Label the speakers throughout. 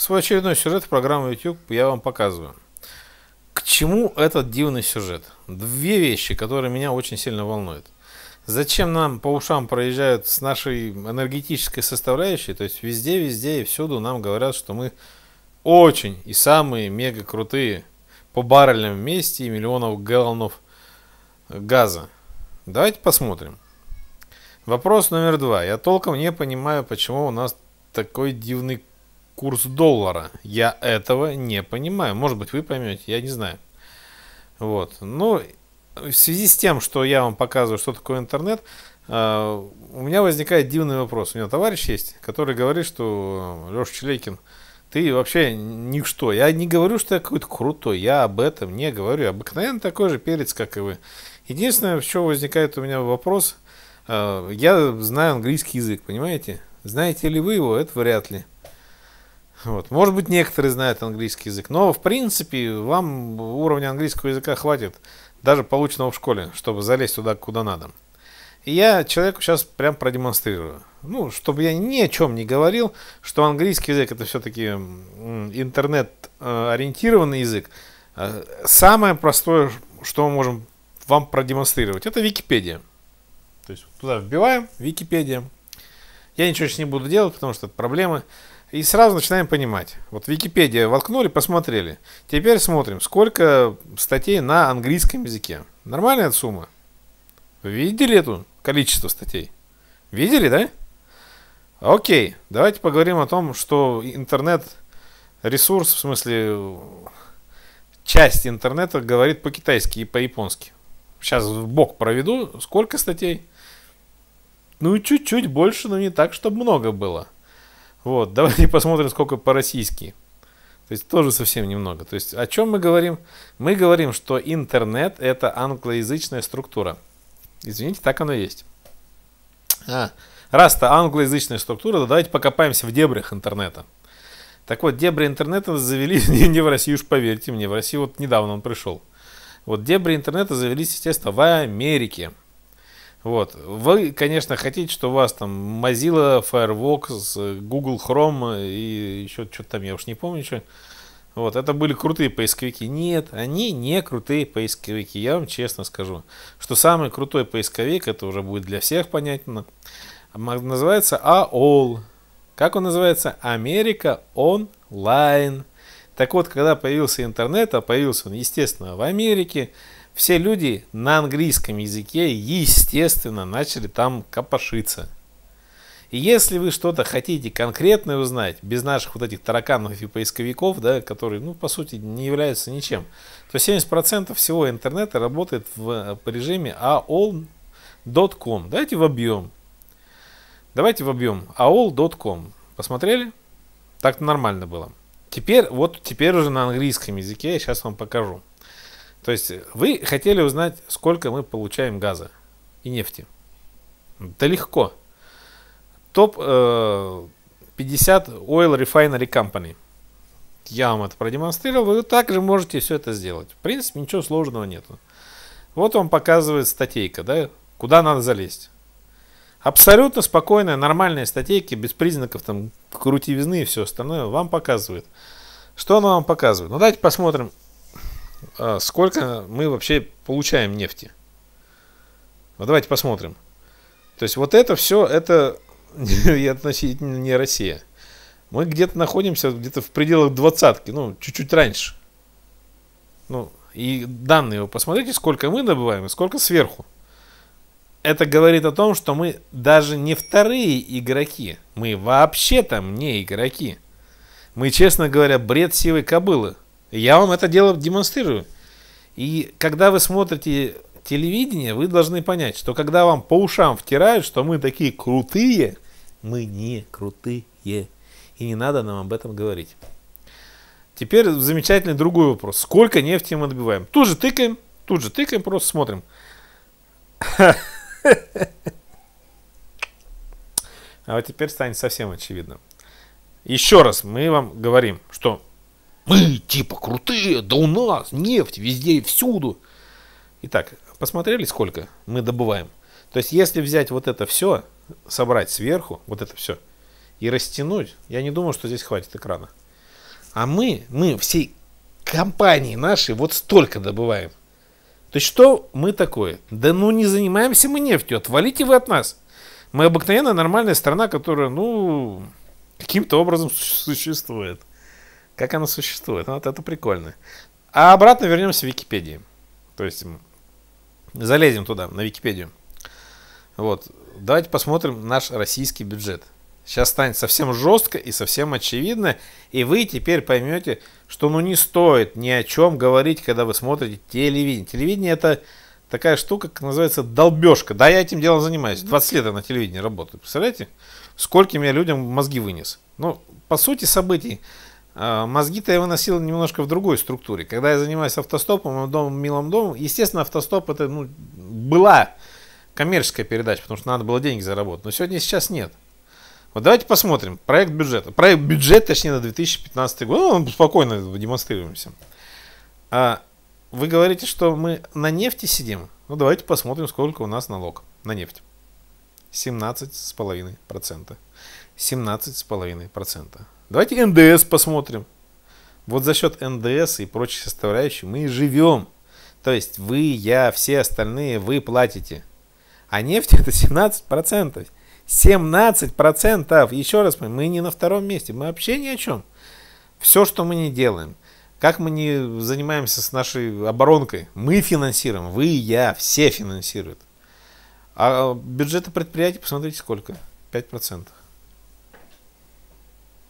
Speaker 1: свой очередной сюжет в программу YouTube я вам показываю. К чему этот дивный сюжет? Две вещи, которые меня очень сильно волнуют. Зачем нам по ушам проезжают с нашей энергетической составляющей, то есть везде, везде и всюду нам говорят, что мы очень и самые мега крутые по баррельным вместе и миллионов галлонов газа. Давайте посмотрим. Вопрос номер два. Я толком не понимаю, почему у нас такой дивный курс доллара. Я этого не понимаю. Может быть, вы поймете, я не знаю. Вот. Ну, в связи с тем, что я вам показываю, что такое интернет, э, у меня возникает дивный вопрос. У меня товарищ есть, который говорит, что Леша Челейкин, ты вообще ничто. Я не говорю, что я какой-то крутой. Я об этом не говорю. Обыкновенно такой же перец, как и вы. Единственное, в чем возникает у меня вопрос, э, я знаю английский язык, понимаете? Знаете ли вы его? Это вряд ли. Вот. Может быть, некоторые знают английский язык, но, в принципе, вам уровня английского языка хватит, даже полученного в школе, чтобы залезть туда, куда надо. И я человеку сейчас прям продемонстрирую. Ну, чтобы я ни о чем не говорил, что английский язык это все-таки интернет-ориентированный язык. Э, самое простое, что мы можем вам продемонстрировать, это Википедия. То есть туда вбиваем Википедия. Я ничего сейчас не буду делать, потому что это проблемы. И сразу начинаем понимать. Вот Википедия воткнули, посмотрели. Теперь смотрим, сколько статей на английском языке. Нормальная сумма? Видели эту количество статей? Видели, да? Окей, давайте поговорим о том, что интернет ресурс, в смысле часть интернета говорит по-китайски и по-японски. Сейчас в бок проведу. Сколько статей? Ну, чуть-чуть больше, но не так, чтобы много было. Вот, давайте посмотрим, сколько по-российски. То есть тоже совсем немного. То есть о чем мы говорим? Мы говорим, что интернет это англоязычная структура. Извините, так оно и есть. А, раз-то англоязычная структура, то давайте покопаемся в дебрях интернета. Так вот, дебри интернета завелись не в России, уж поверьте мне. В России вот недавно он пришел. Вот дебри интернета завелись, естественно, в Америке. Вот. Вы, конечно, хотите, что у вас там Mozilla, Firefox, Google Chrome и еще что-то там, я уж не помню, что. Вот, это были крутые поисковики. Нет, они не крутые поисковики. Я вам честно скажу, что самый крутой поисковик, это уже будет для всех понятно, называется AOL. Как он называется? Америка онлайн. Так вот, когда появился интернет, а появился он, естественно, в Америке, все люди на английском языке, естественно, начали там копошиться. И если вы что-то хотите конкретное узнать, без наших вот этих тараканов и поисковиков, да, которые, ну, по сути, не являются ничем, то 70% всего интернета работает в, э, по режиме aol.com. Давайте в объем. Давайте в объем. aol.com. Посмотрели? Так нормально было. Теперь, вот теперь уже на английском языке я сейчас вам покажу. То есть вы хотели узнать, сколько мы получаем газа и нефти. Да легко. Топ э, 50 Oil Refinery Company. Я вам это продемонстрировал. Вы также можете все это сделать. В принципе, ничего сложного нету. Вот вам показывает статейка, да, куда надо залезть. Абсолютно спокойная, нормальная статейки, без признаков там крутивизны и все остальное, вам показывает. Что она вам показывает? Ну, давайте посмотрим, а сколько мы вообще получаем нефти. Вот давайте посмотрим. То есть вот это все, это относительно не Россия. Мы где-то находимся где-то в пределах двадцатки, ну, чуть-чуть раньше. Ну, и данные вы посмотрите, сколько мы добываем и сколько сверху. Это говорит о том, что мы даже не вторые игроки. Мы вообще там не игроки. Мы, честно говоря, бред сивой кобылы. Я вам это дело демонстрирую. И когда вы смотрите телевидение, вы должны понять, что когда вам по ушам втирают, что мы такие крутые, мы не крутые. И не надо нам об этом говорить. Теперь замечательный другой вопрос. Сколько нефти мы добиваем? Тут же тыкаем, тут же тыкаем, просто смотрим. А вот теперь станет совсем очевидно. Еще раз мы вам говорим, что мы типа крутые, да у нас нефть везде, и всюду. Итак, посмотрели сколько мы добываем? То есть если взять вот это все, собрать сверху, вот это все, и растянуть, я не думаю, что здесь хватит экрана. А мы, мы всей компании нашей вот столько добываем. То есть что мы такое? Да ну не занимаемся мы нефтью, отвалите вы от нас. Мы обыкновенная нормальная страна, которая, ну, каким-то образом существует. Как она существует? Ну, вот это прикольно. А обратно вернемся в Википедии. То есть залезем туда, на Википедию. Вот. Давайте посмотрим наш российский бюджет. Сейчас станет совсем жестко и совсем очевидно. И вы теперь поймете, что ну не стоит ни о чем говорить, когда вы смотрите телевидение. Телевидение это такая штука, как называется, долбежка. Да, я этим делом занимаюсь. 20 лет я на телевидении работаю. Представляете? Скольким я людям мозги вынес. Ну, по сути событий, а, мозги-то я выносил немножко в другой структуре. Когда я занимаюсь автостопом и домом, милым домом, естественно, автостоп это ну, была коммерческая передача, потому что надо было деньги заработать. Но сегодня сейчас нет. Вот давайте посмотрим. Проект бюджета. Проект бюджет, точнее, на 2015 год. Ну, спокойно демонстрируемся. А вы говорите, что мы на нефти сидим. Ну, давайте посмотрим, сколько у нас налог на нефть. 17,5%. 17,5%. Давайте НДС посмотрим. Вот за счет НДС и прочих составляющих мы и живем. То есть вы, я, все остальные вы платите. А нефть это 17%. 17%! Еще раз, мы не на втором месте. Мы вообще ни о чем. Все, что мы не делаем. Как мы не занимаемся с нашей оборонкой? Мы финансируем. Вы, я, все финансируют. А бюджета предприятий, посмотрите, сколько. 5%.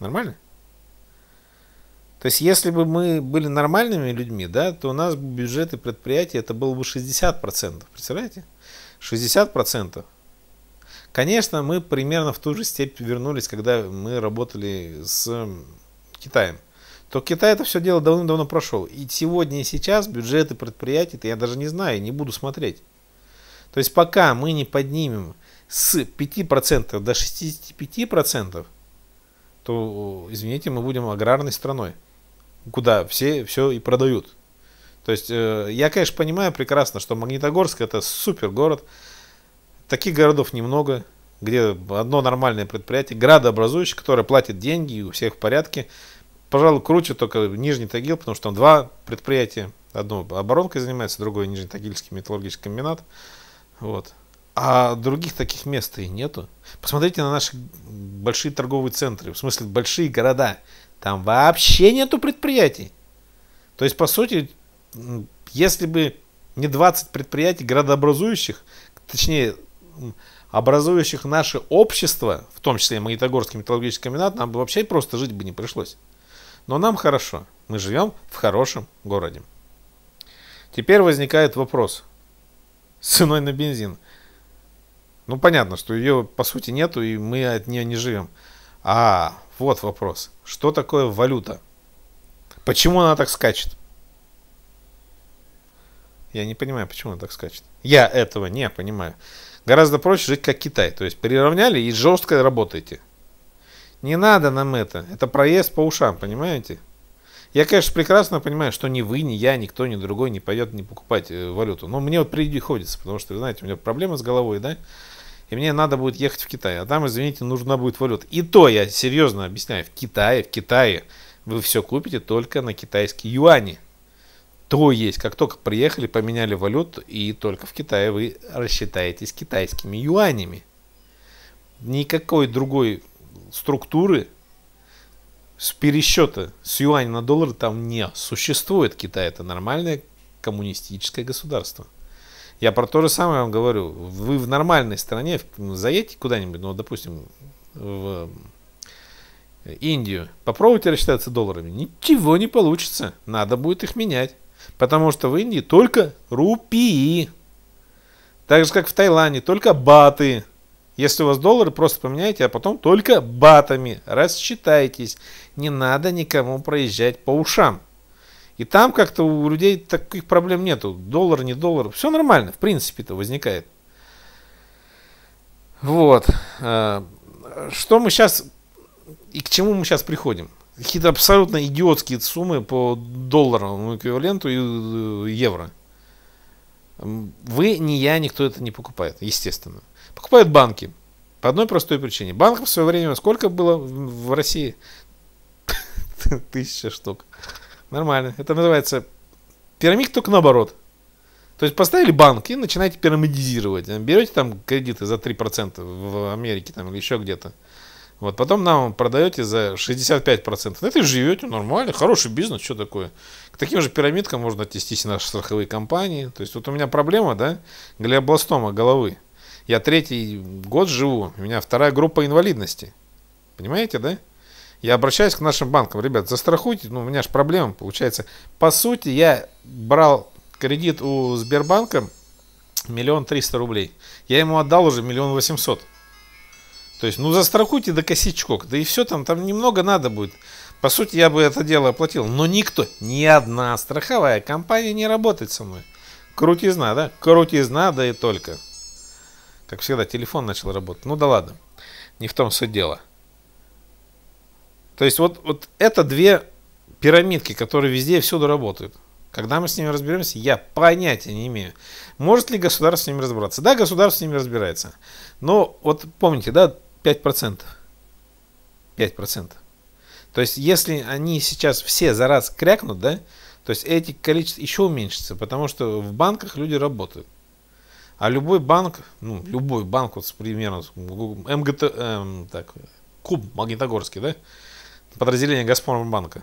Speaker 1: Нормально? То есть, если бы мы были нормальными людьми, да, то у нас бы бюджеты предприятий это было бы 60%. Представляете? 60%. Конечно, мы примерно в ту же степь вернулись, когда мы работали с Китаем. То Китай это все дело давным-давно прошел. И сегодня и сейчас бюджеты предприятий, я даже не знаю, не буду смотреть. То есть пока мы не поднимем с 5% до 65%, то, извините, мы будем аграрной страной, куда все все и продают. То есть э, я, конечно, понимаю прекрасно, что Магнитогорск это супер город. Таких городов немного, где одно нормальное предприятие, градообразующее, которое платит деньги и у всех в порядке. Пожалуй, круче только Нижний Тагил, потому что там два предприятия. Одно оборонкой занимается, другое Нижний Тагильский металлургический комбинат. Вот. А других таких мест и нету. Посмотрите на наши большие торговые центры, в смысле большие города. Там вообще нету предприятий. То есть, по сути, если бы не 20 предприятий градообразующих, точнее, образующих наше общество, в том числе и Магнитогорский металлургический комбинат, нам бы вообще просто жить бы не пришлось. Но нам хорошо. Мы живем в хорошем городе. Теперь возникает вопрос. С ценой на бензин. Ну, понятно, что ее по сути нету, и мы от нее не живем. А, вот вопрос. Что такое валюта? Почему она так скачет? Я не понимаю, почему она так скачет. Я этого не понимаю. Гораздо проще жить как Китай. То есть приравняли и жестко работаете. Не надо нам это. Это проезд по ушам, понимаете? Я, конечно, прекрасно понимаю, что ни вы, ни я, никто, ни другой не пойдет не покупать э, валюту. Но мне вот приходится, потому что, вы знаете, у меня проблемы с головой, да? и мне надо будет ехать в Китай, а там, извините, нужна будет валюта. И то, я серьезно объясняю, в Китае, в Китае вы все купите только на китайские юани. То есть, как только приехали, поменяли валюту, и только в Китае вы рассчитаетесь китайскими юанями. Никакой другой структуры с пересчета с юаня на доллар там не существует. Китай это нормальное коммунистическое государство. Я про то же самое вам говорю. Вы в нормальной стране ну, заедете куда-нибудь, ну, допустим, в э, Индию, попробуйте рассчитаться долларами. Ничего не получится. Надо будет их менять. Потому что в Индии только рупии. Так же, как в Таиланде, только баты. Если у вас доллары, просто поменяйте, а потом только батами. Рассчитайтесь. Не надо никому проезжать по ушам. И там как-то у людей таких проблем нету. Доллар, не доллар. Все нормально, в принципе-то возникает. Вот. А, что мы сейчас... И к чему мы сейчас приходим? Какие-то абсолютно идиотские суммы по долларовому эквиваленту и э, евро. Вы, не я, никто это не покупает, естественно. Покупают банки. По одной простой причине. Банков в свое время сколько было в России? Тысяча штук. Нормально. Это называется пирамид только наоборот. То есть поставили банк и начинаете пирамидизировать. Берете там кредиты за 3% в Америке там, или еще где-то. Вот, потом нам продаете за 65%. На это и живете нормально, хороший бизнес, что такое. К таким же пирамидкам можно отнестись и наши страховые компании. То есть вот у меня проблема, да, глиобластома головы. Я третий год живу, у меня вторая группа инвалидности. Понимаете, да? Я обращаюсь к нашим банкам, ребят, застрахуйте, ну у меня же проблема получается. По сути, я брал кредит у Сбербанка миллион триста рублей. Я ему отдал уже миллион восемьсот. То есть, ну застрахуйте до косичков, да и все там, там немного надо будет. По сути, я бы это дело оплатил, но никто, ни одна страховая компания не работает со мной. Крутизна, да? Крутизна, да и только. Как всегда, телефон начал работать. Ну да ладно, не в том суть дело. То есть вот, вот это две пирамидки, которые везде и всюду работают. Когда мы с ними разберемся, я понятия не имею. Может ли государство с ними разбираться? Да, государство с ними разбирается. Но вот помните, да, 5%. 5%. То есть если они сейчас все за раз крякнут, да, то есть эти количества еще уменьшится, потому что в банках люди работают. А любой банк, ну, любой банк, вот, примерно, МГТ, эм, так, Куб Магнитогорский, да, подразделение Газпромбанка.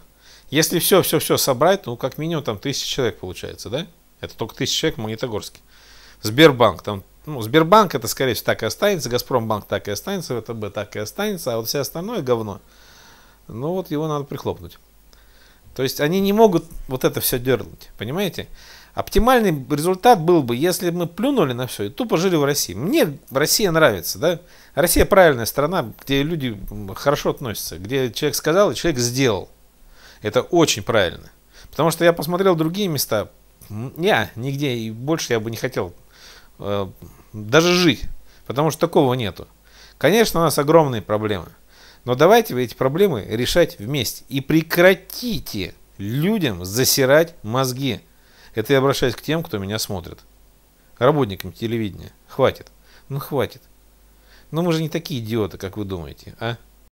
Speaker 1: Если все-все-все собрать, ну, как минимум там тысяча человек получается, да? Это только тысяча человек в Магнитогорске. Сбербанк, там, ну, Сбербанк это, скорее всего, так и останется, Газпромбанк так и останется, ВТБ так и останется, а вот все остальное говно, ну, вот его надо прихлопнуть. То есть они не могут вот это все дернуть, понимаете? Оптимальный результат был бы, если бы мы плюнули на все и тупо жили в России. Мне Россия нравится, да? Россия правильная страна, где люди хорошо относятся, где человек сказал и человек сделал. Это очень правильно. Потому что я посмотрел другие места, я нигде и больше я бы не хотел э, даже жить, потому что такого нету. Конечно, у нас огромные проблемы, но давайте вы эти проблемы решать вместе и прекратите людям засирать мозги. Это я обращаюсь к тем, кто меня смотрит. Работникам телевидения. Хватит. Ну хватит. Но ну, мы же не такие идиоты, как вы думаете, а?